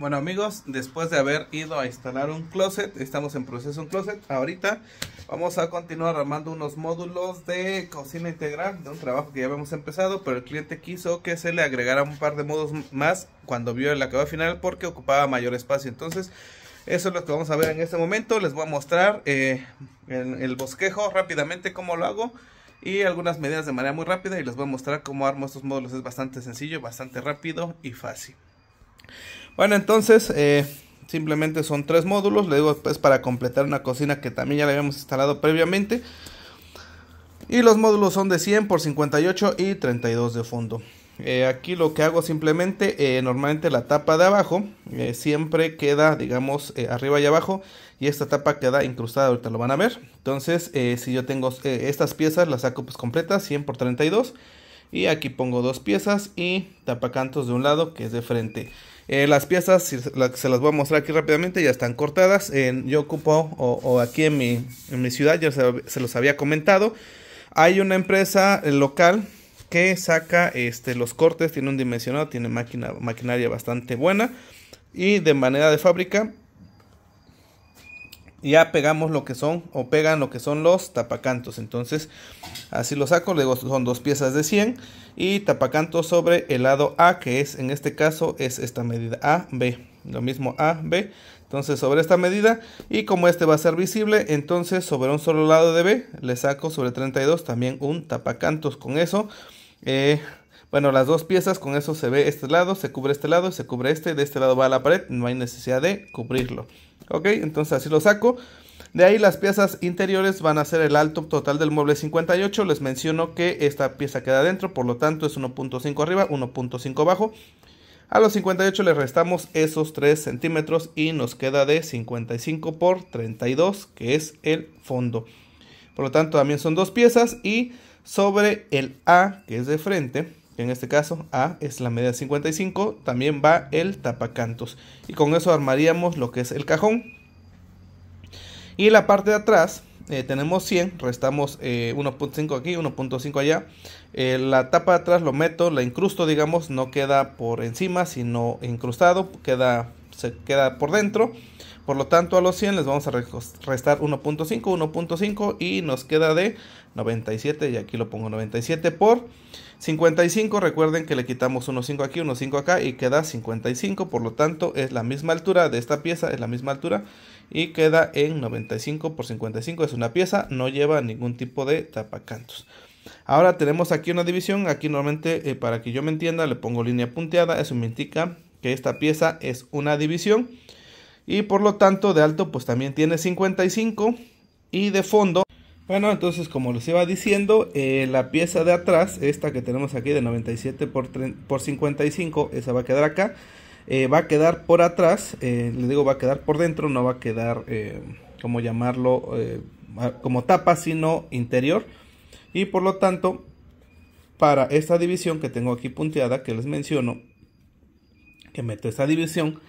Bueno amigos, después de haber ido a instalar un closet, estamos en proceso un closet, ahorita vamos a continuar armando unos módulos de cocina integral, de un trabajo que ya habíamos empezado, pero el cliente quiso que se le agregara un par de módulos más cuando vio el acabado final porque ocupaba mayor espacio, entonces eso es lo que vamos a ver en este momento, les voy a mostrar eh, el, el bosquejo rápidamente cómo lo hago y algunas medidas de manera muy rápida y les voy a mostrar cómo armo estos módulos, es bastante sencillo, bastante rápido y fácil. Bueno, entonces eh, simplemente son tres módulos. Le digo, pues, para completar una cocina que también ya la habíamos instalado previamente. Y los módulos son de 100 por 58 y 32 de fondo. Eh, aquí lo que hago simplemente, eh, normalmente la tapa de abajo siempre queda, digamos, arriba y abajo. Y esta tapa queda incrustada, ahorita lo van a ver. Entonces, si yo tengo estas piezas, las saco pues completas, 100 por 32. Y aquí pongo dos piezas y tapa cantos de un lado que es de frente. Eh, las piezas se las voy a mostrar aquí rápidamente, ya están cortadas. yo ocupo, o, aquí en mi, en mi, ciudad, ya se, los había comentado, hay una empresa eh, local que saca este, los cortes, tiene un dimensionado, tiene máquina, maquinaria bastante buena y de manera de fábrica ya pegamos lo que son o pegan lo que son los tapacantos entonces así lo saco luego son dos piezas de 100 y tapacantos sobre el lado A que es en este caso es esta medida A, B lo mismo A, B entonces sobre esta medida y como este va a ser visible entonces sobre un solo lado de B le saco sobre 32 también un tapacantos con eso eh, bueno, las dos piezas, con eso se ve este lado, se cubre este lado, se cubre este, de este lado va a la pared, no hay necesidad de cubrirlo. Ok, entonces así lo saco. De ahí las piezas interiores van a ser el alto total del mueble 58. Les menciono que esta pieza queda adentro, por lo tanto es 1.5 arriba, 1.5 abajo. A los 58 le restamos esos 3 centímetros y nos queda de 55 por 32, que es el fondo. Por lo tanto también son dos piezas y sobre el A, que es de frente, en este caso A es la media 55, también va el tapacantos. Y con eso armaríamos lo que es el cajón. Y la parte de atrás eh, tenemos 100, restamos 1.5 eh, aquí, 1.5 allá. Eh, la tapa de atrás lo meto, la incrusto, digamos, no queda por encima, sino incrustado, queda, se queda por dentro. Por lo tanto, a los 100 les vamos a restar 1.5, 1.5 y nos queda de 97. Y aquí lo pongo 97 por 55. Recuerden que le quitamos 1.5 aquí, 1.5 acá y queda 55. Por lo tanto, es la misma altura de esta pieza, es la misma altura y queda en 95 por 55. Es una pieza, no lleva ningún tipo de tapacantos. Ahora tenemos aquí una división. Aquí normalmente, eh, para que yo me entienda, le pongo línea punteada. Eso me indica que esta pieza es una división. Y por lo tanto de alto pues también tiene 55 y de fondo. Bueno, entonces como les iba diciendo, eh, la pieza de atrás, esta que tenemos aquí de 97 por, por 55, esa va a quedar acá. Eh, va a quedar por atrás, eh, le digo va a quedar por dentro, no va a quedar como llamarlo como tapa, sino interior. Y por lo tanto, para esta división que tengo aquí punteada, que les menciono, que meto esta división,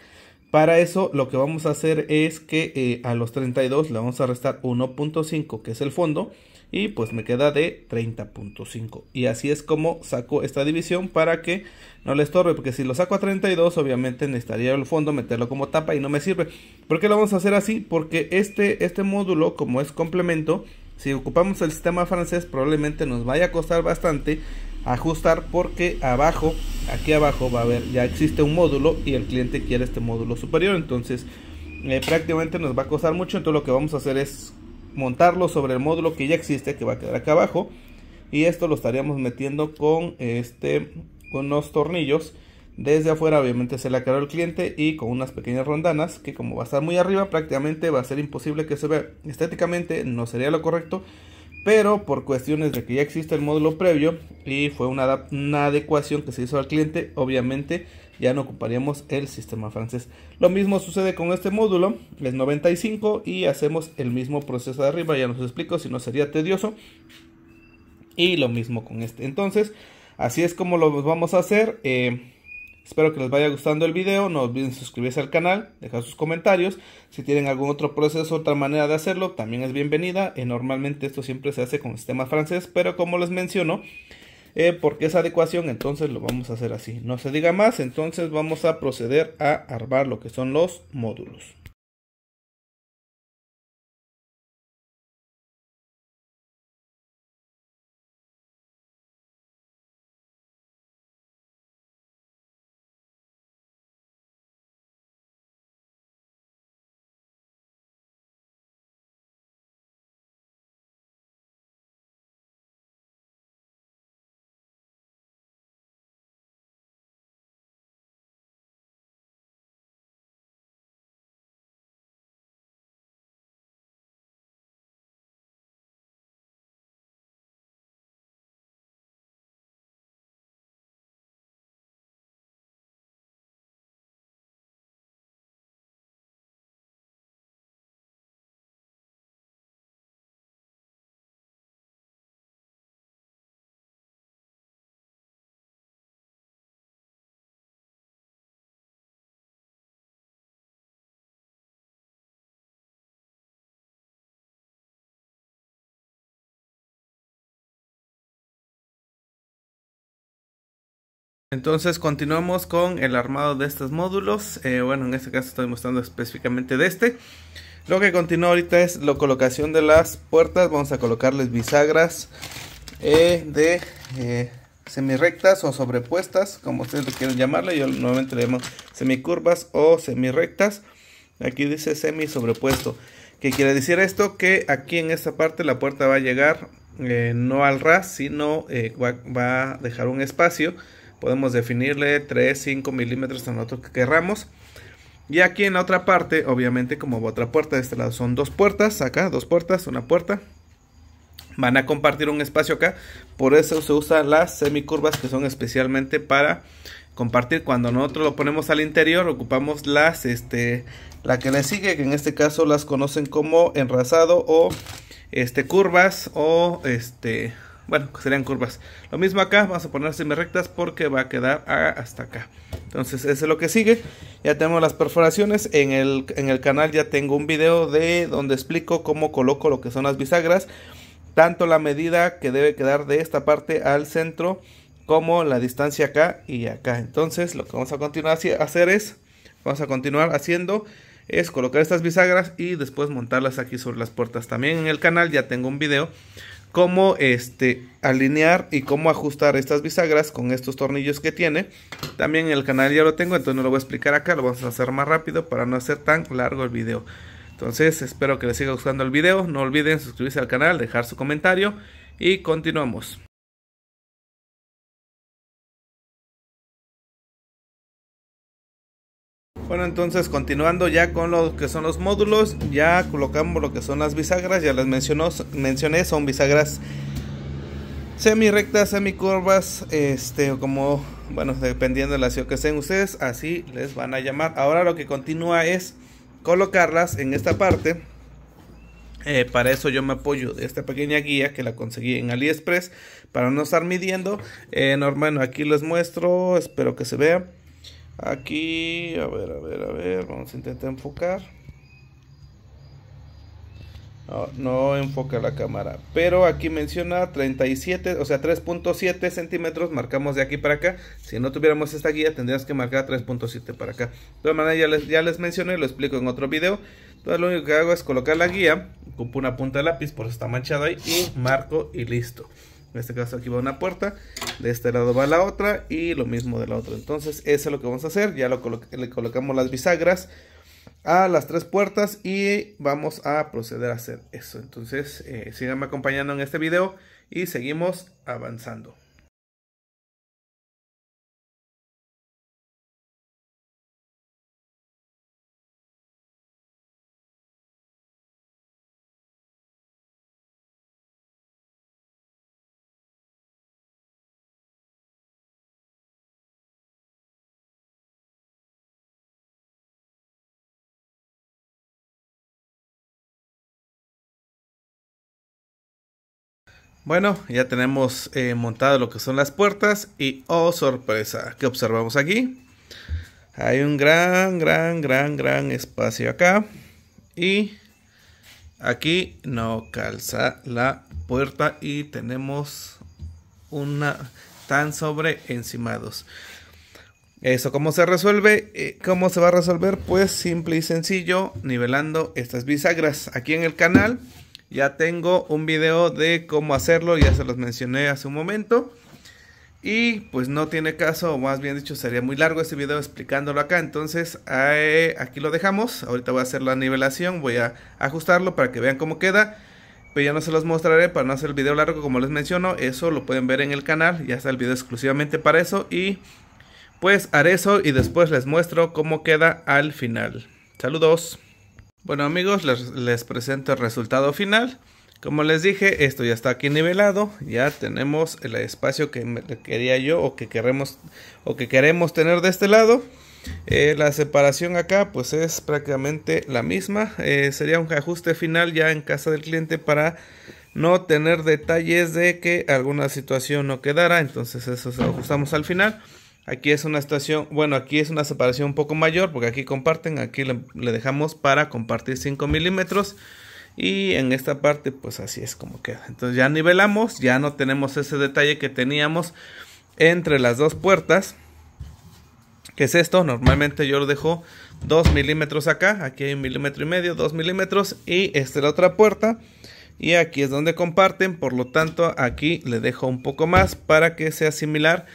para eso lo que vamos a hacer es que eh, a los 32 le vamos a restar 1.5 que es el fondo y pues me queda de 30.5 y así es como saco esta división para que no le estorbe porque si lo saco a 32 obviamente necesitaría el fondo meterlo como tapa y no me sirve ¿por qué lo vamos a hacer así? porque este, este módulo como es complemento si ocupamos el sistema francés probablemente nos vaya a costar bastante ajustar porque abajo, aquí abajo va a haber, ya existe un módulo y el cliente quiere este módulo superior, entonces eh, prácticamente nos va a costar mucho, entonces lo que vamos a hacer es montarlo sobre el módulo que ya existe, que va a quedar acá abajo, y esto lo estaríamos metiendo con este, con unos tornillos, desde afuera obviamente se la quedado el cliente y con unas pequeñas rondanas que como va a estar muy arriba prácticamente va a ser imposible que se vea estéticamente, no sería lo correcto, pero por cuestiones de que ya existe el módulo previo y fue una, adecuación que se hizo al cliente, obviamente ya no ocuparíamos el sistema francés. Lo mismo sucede con este módulo, es 95 y hacemos el mismo proceso de arriba, ya nos explico, si no sería tedioso. Y lo mismo con este. Entonces, así es como lo vamos a hacer. Eh, Espero que les vaya gustando el video, no olviden suscribirse al canal, dejar sus comentarios. Si tienen algún otro proceso, otra manera de hacerlo, también es bienvenida. Eh, normalmente esto siempre se hace con sistema francés, pero como les menciono, eh, porque es adecuación, entonces lo vamos a hacer así. No se diga más, entonces vamos a proceder a armar lo que son los módulos. Entonces continuamos con el armado de estos módulos. Eh, bueno, en este caso estoy mostrando específicamente de este. Lo que continúa ahorita es la colocación de las puertas. Vamos a colocarles bisagras de eh, semirectas o sobrepuestas, como ustedes lo quieran llamarle. Yo nuevamente le llamo semicurvas o semirectas. Aquí dice semi sobrepuesto. ¿Qué quiere decir esto? Que aquí en esta parte la puerta va a llegar eh, no al ras, sino eh, va, va a dejar un espacio podemos definirle 3, 5 milímetros a nosotros que queramos Y aquí en la otra parte, obviamente como otra puerta de este lado, son dos puertas, acá dos puertas, una puerta. Van a compartir un espacio acá, por eso se usan las semicurvas que son especialmente para compartir. Cuando nosotros lo ponemos al interior, ocupamos las, este, la que le sigue, que en este caso las conocen como enrasado o este, curvas o este, bueno, serían curvas. Lo mismo acá, vamos a poner semirectas porque va a quedar hasta acá. Entonces, eso es lo que sigue. Ya tenemos las perforaciones. En el, en el canal ya tengo un video de donde explico cómo coloco lo que son las bisagras. Tanto la medida que debe quedar de esta parte al centro como la distancia acá y acá. Entonces, lo que vamos a continuar a hacer es, vamos a continuar haciendo es colocar estas bisagras y después montarlas aquí sobre las puertas. También en el canal ya tengo un video cómo este, alinear y cómo ajustar estas bisagras con estos tornillos que tiene. También el canal ya lo tengo, entonces no lo voy a explicar acá, lo vamos a hacer más rápido para no hacer tan largo el video. Entonces espero que les siga gustando el video, no olviden suscribirse al canal, dejar su comentario y continuamos. Bueno, entonces continuando ya con lo que son los módulos, ya colocamos lo que son las bisagras, ya les mencionó, mencioné, son bisagras semi rectas, semi curvas, este, como, bueno, dependiendo de la ciudad que sean ustedes, así les van a llamar. Ahora lo que continúa es colocarlas en esta parte. Eh, para eso yo me apoyo de esta pequeña guía que la conseguí en AliExpress para no estar midiendo. Eh, aquí les muestro, espero que se vea. Aquí, a ver, a ver, a ver, vamos a intentar enfocar. No, ah, no enfoca la cámara. Pero aquí menciona 37, o sea, 3.7 centímetros. Marcamos de aquí para acá. Si no tuviéramos esta guía, tendrías que marcar 3.7 para acá. De todas maneras, ya les, ya les mencioné, lo explico en otro video. Entonces, lo único que hago es colocar la guía. Ocupo una punta de lápiz, por eso está manchado ahí. Y marco y listo. En este caso aquí va una puerta, de este lado va la otra y lo mismo de la otra. Entonces eso es lo que vamos a hacer, ya le colocamos las bisagras a las tres puertas y vamos a proceder a hacer eso. Entonces eh, síganme acompañando en este video y seguimos avanzando. Bueno, ya tenemos eh, montado lo que son las puertas y oh sorpresa, ¿qué observamos aquí? Hay un gran, gran, gran, gran espacio acá y aquí no calza la puerta y tenemos una tan sobre encimados. Eso, ¿cómo se resuelve? Eh, ¿Cómo se va a resolver? Pues simple y sencillo, nivelando estas bisagras. Aquí en el canal ya tengo un video de cómo hacerlo, ya se los mencioné hace un momento. Y pues no tiene caso, o más bien dicho, sería muy largo este video explicándolo acá. Entonces eh, aquí lo dejamos. Ahorita voy a hacer la nivelación, voy a ajustarlo para que vean cómo queda. Pero ya no se los mostraré para no hacer el video largo como les menciono. Eso lo pueden ver en el canal, ya está el video exclusivamente para eso. Y pues haré eso y después les muestro cómo queda al final. Saludos. Bueno amigos, les, presento el resultado final. Como les dije, esto ya está aquí nivelado. Ya tenemos el espacio que quería yo o que queremos, o que queremos tener de este lado. Eh, la separación acá pues es prácticamente la misma. Eh, sería un ajuste final ya en casa del cliente para no tener detalles de que alguna situación no quedara. Entonces eso se lo ajustamos al final. Aquí es una estación, bueno, aquí es una separación un poco mayor porque aquí comparten, aquí le, dejamos para compartir 5 milímetros. Y en esta parte, pues así es como queda. Entonces ya nivelamos, ya no tenemos ese detalle que teníamos entre las dos puertas. que es esto? Normalmente yo lo dejo 2 milímetros acá. Aquí hay un milímetro y medio, 2 milímetros. Y esta es la otra puerta. Y aquí es donde comparten. Por lo tanto, aquí le dejo un poco más para que sea similar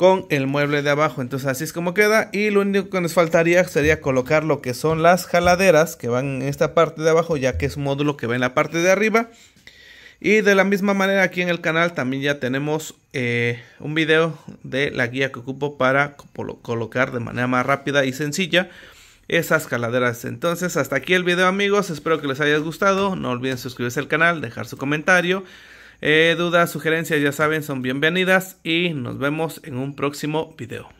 con el mueble de abajo. Entonces así es como queda. Y lo único que nos faltaría sería colocar lo que son las jaladeras que van en esta parte de abajo, ya que es un módulo que va en la parte de arriba. Y de la misma manera aquí en el canal también ya tenemos eh, un video de la guía que ocupo para colocar de manera más rápida y sencilla esas jaladeras Entonces hasta aquí el video amigos, espero que les haya gustado, no olviden suscribirse al canal, dejar su comentario, eh, dudas, sugerencias, ya saben, son bienvenidas y nos vemos en un próximo video.